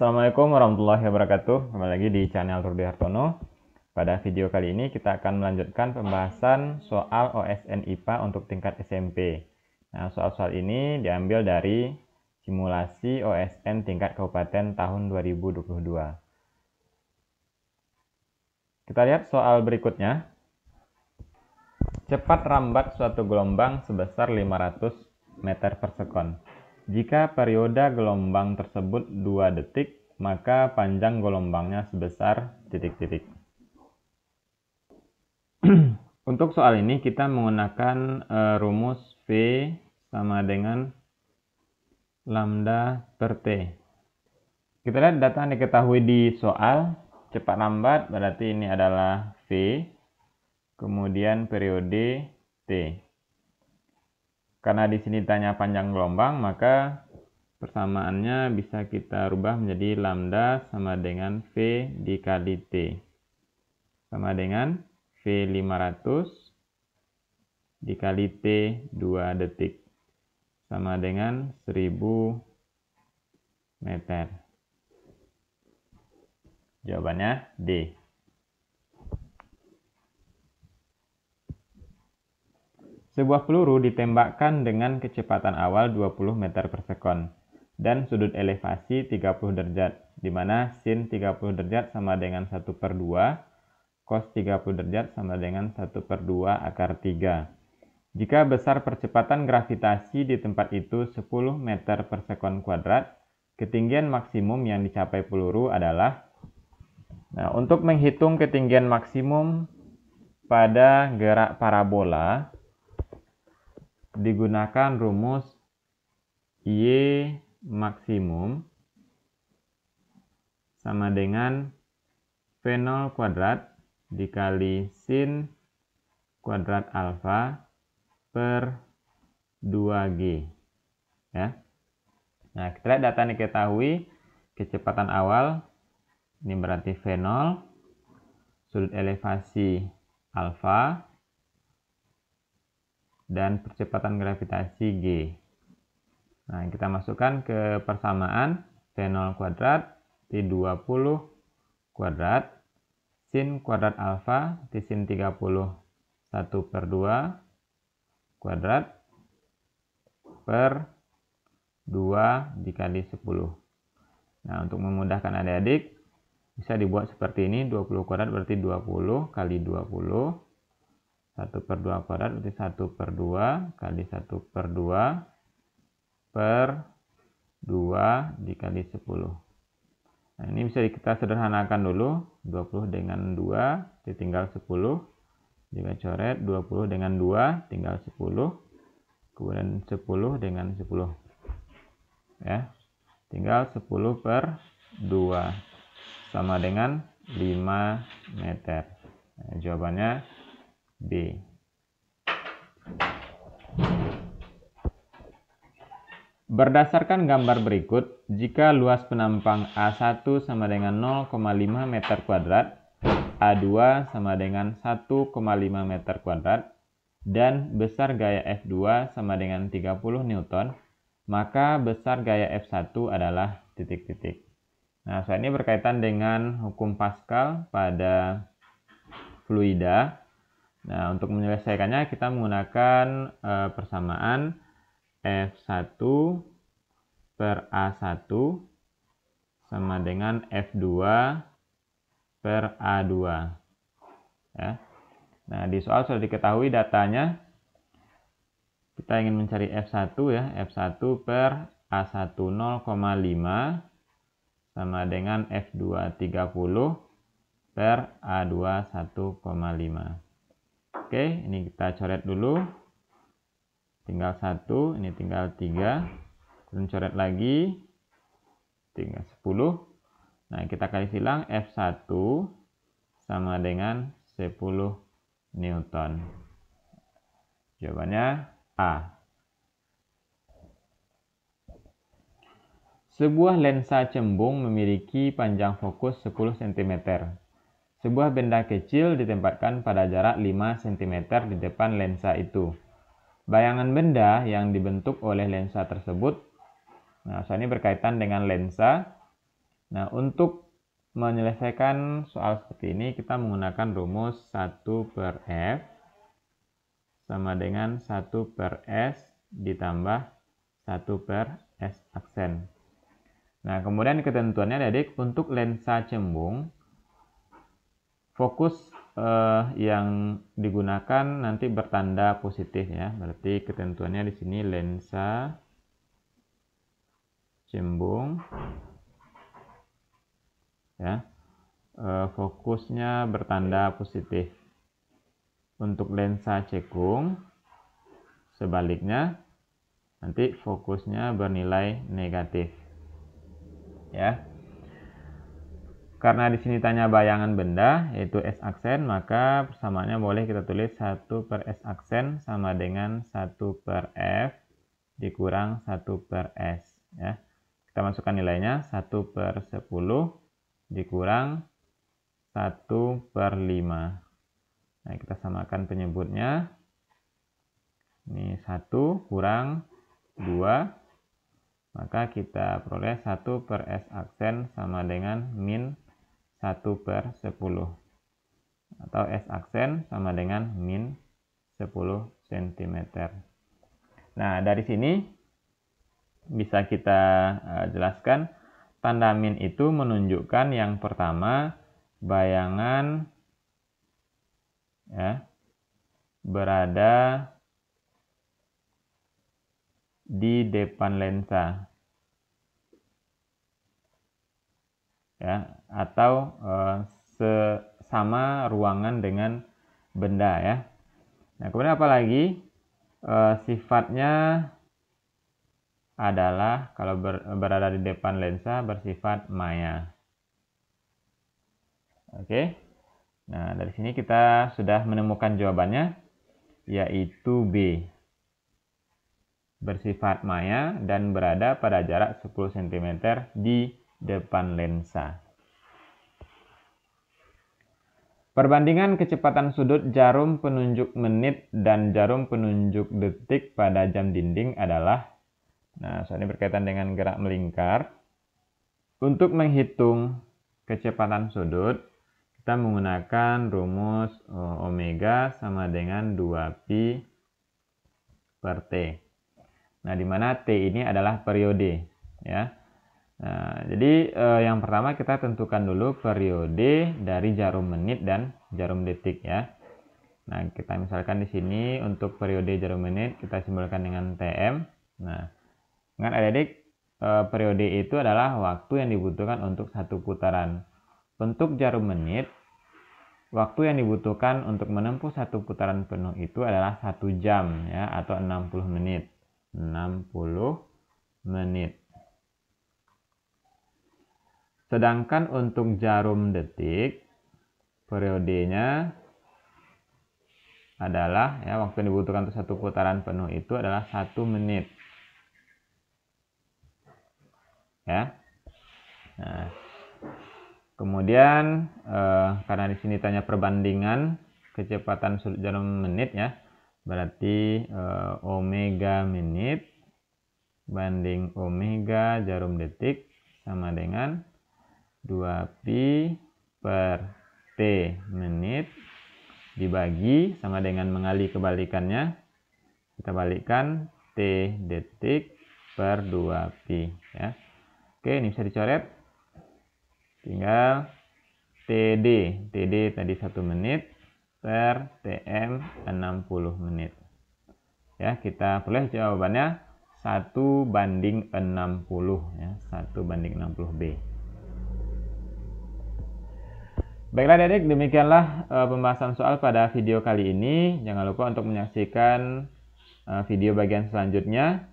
Assalamualaikum warahmatullahi wabarakatuh. Kembali lagi di channel Rudi Hartono. Pada video kali ini kita akan melanjutkan pembahasan soal OSN IPA untuk tingkat SMP. Nah, soal-soal ini diambil dari simulasi OSN tingkat kabupaten tahun 2022. Kita lihat soal berikutnya. Cepat rambat suatu gelombang sebesar 500 meter per sekon jika periode gelombang tersebut 2 detik, maka panjang gelombangnya sebesar titik-titik. Untuk soal ini kita menggunakan uh, rumus V sama dengan lambda per T. Kita lihat data yang diketahui di soal. Cepat lambat berarti ini adalah V, kemudian periode T. Karena di sini tanya panjang gelombang, maka persamaannya bisa kita rubah menjadi lambda sama dengan V dikali T. Sama dengan V500 dikali T 2 detik. Sama dengan 1000 meter. Jawabannya D. Sebuah peluru ditembakkan dengan kecepatan awal 20 meter per sekon dan sudut elevasi 30 derajat, di mana sin 30 derajat sama dengan 1 per 2, cos 30 derajat sama dengan 1 per 2 akar 3. Jika besar percepatan gravitasi di tempat itu 10 meter per sekon kuadrat, ketinggian maksimum yang dicapai peluru adalah Nah, untuk menghitung ketinggian maksimum pada gerak parabola, digunakan rumus Y maksimum sama dengan V0 kuadrat dikali sin kuadrat alfa per 2G. Ya. Nah, kita lihat data yang diketahui kecepatan awal ini berarti V0 sudut elevasi alfa dan percepatan gravitasi G. Nah, kita masukkan ke persamaan T0 kuadrat, T20 kuadrat, sin kuadrat alfa, T sin 30 1 per 2 kuadrat per 2 dikali 10. Nah, untuk memudahkan adik-adik, bisa dibuat seperti ini, 20 kuadrat berarti 20 kali 20 1 per 2 kuadrat berarti 1 per 2 kali 1 per 2 per 2 dikali 10. Nah, ini bisa kita sederhanakan dulu. 20 dengan 2 ditinggal 10. Jika coret 20 dengan 2 tinggal 10. Kemudian 10 dengan 10. Ya. Tinggal 10 per 2 sama dengan 5 meter. Nah, jawabannya B. Berdasarkan gambar berikut, jika luas penampang A1 sama dengan 0,5 meter kuadrat, A2 sama dengan 1,5 meter kuadrat, dan besar gaya F2 sama dengan 30 Newton, maka besar gaya F1 adalah titik-titik. Nah, soal ini berkaitan dengan hukum Pascal pada fluida Nah, untuk menyelesaikannya kita menggunakan e, persamaan F1 per A1 sama dengan F2 per A2. Ya. Nah, di soal sudah diketahui datanya. Kita ingin mencari F1 ya, F1 per A1 0,5 sama dengan F2 30 per A2 1,5. Oke, ini kita coret dulu. Tinggal satu, ini tinggal tiga. Kemudian coret lagi. Tinggal sepuluh. Nah, kita kali silang F1 sama dengan 10 Newton. Jawabannya A. Sebuah lensa cembung memiliki panjang fokus 10 cm. Sebuah benda kecil ditempatkan pada jarak 5 cm di depan lensa itu. Bayangan benda yang dibentuk oleh lensa tersebut, nah soal ini berkaitan dengan lensa. Nah untuk menyelesaikan soal seperti ini kita menggunakan rumus 1 per F sama dengan 1 per S ditambah 1 per S aksen. Nah, kemudian ketentuannya adik untuk lensa cembung, fokus uh, yang digunakan nanti bertanda positif ya. Berarti ketentuannya di sini lensa cembung ya. Uh, fokusnya bertanda positif. Untuk lensa cekung sebaliknya nanti fokusnya bernilai negatif. Ya. Karena di sini tanya bayangan benda, yaitu S aksen, maka persamaannya boleh kita tulis 1 per S aksen sama dengan 1 per F dikurang 1 per S. Ya. Kita masukkan nilainya 1 per 10 dikurang 1 per 5. Nah, kita samakan penyebutnya. Ini 1 kurang 2. Maka kita peroleh 1 per S aksen sama dengan min 1 per 10 atau S aksen sama dengan min 10 cm nah dari sini bisa kita eh, jelaskan tanda min itu menunjukkan yang pertama bayangan ya, berada di depan lensa. Ya, atau uh, sesama ruangan dengan benda ya. Nah, kemudian apa lagi? Uh, sifatnya adalah kalau ber, berada di depan lensa bersifat maya. Oke. Nah, dari sini kita sudah menemukan jawabannya yaitu B. Bersifat maya dan berada pada jarak 10 cm di depan lensa. Perbandingan kecepatan sudut jarum penunjuk menit dan jarum penunjuk detik pada jam dinding adalah Nah, soal ini berkaitan dengan gerak melingkar. Untuk menghitung kecepatan sudut, kita menggunakan rumus eh, omega sama dengan 2pi per t. Nah, di mana t ini adalah periode, ya. Nah, jadi eh, yang pertama kita tentukan dulu periode dari jarum menit dan jarum detik ya. Nah, kita misalkan di sini untuk periode jarum menit kita simbolkan dengan TM. Nah, dengan adik-adik eh, periode itu adalah waktu yang dibutuhkan untuk satu putaran. Untuk jarum menit, waktu yang dibutuhkan untuk menempuh satu putaran penuh itu adalah satu jam ya atau 60 menit. 60 menit. Sedangkan untuk jarum detik periodenya adalah ya waktu yang dibutuhkan untuk satu putaran penuh itu adalah satu menit. Ya. Nah. Kemudian eh, karena di sini tanya perbandingan kecepatan jarum menit ya, berarti eh, omega menit banding omega jarum detik sama dengan 2pi per T menit dibagi sama dengan mengali kebalikannya. Kita balikkan T detik per 2pi. Ya. Oke, ini bisa dicoret. Tinggal TD. TD tadi 1 menit per TM 60 menit. Ya, kita boleh jawabannya 1 banding 60 ya, 1 banding 60 B. Baiklah adik-adik, demikianlah uh, pembahasan soal pada video kali ini. Jangan lupa untuk menyaksikan uh, video bagian selanjutnya.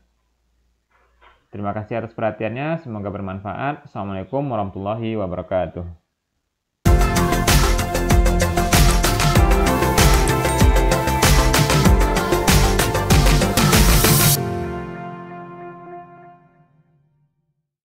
Terima kasih atas perhatiannya, semoga bermanfaat. Assalamualaikum warahmatullahi wabarakatuh.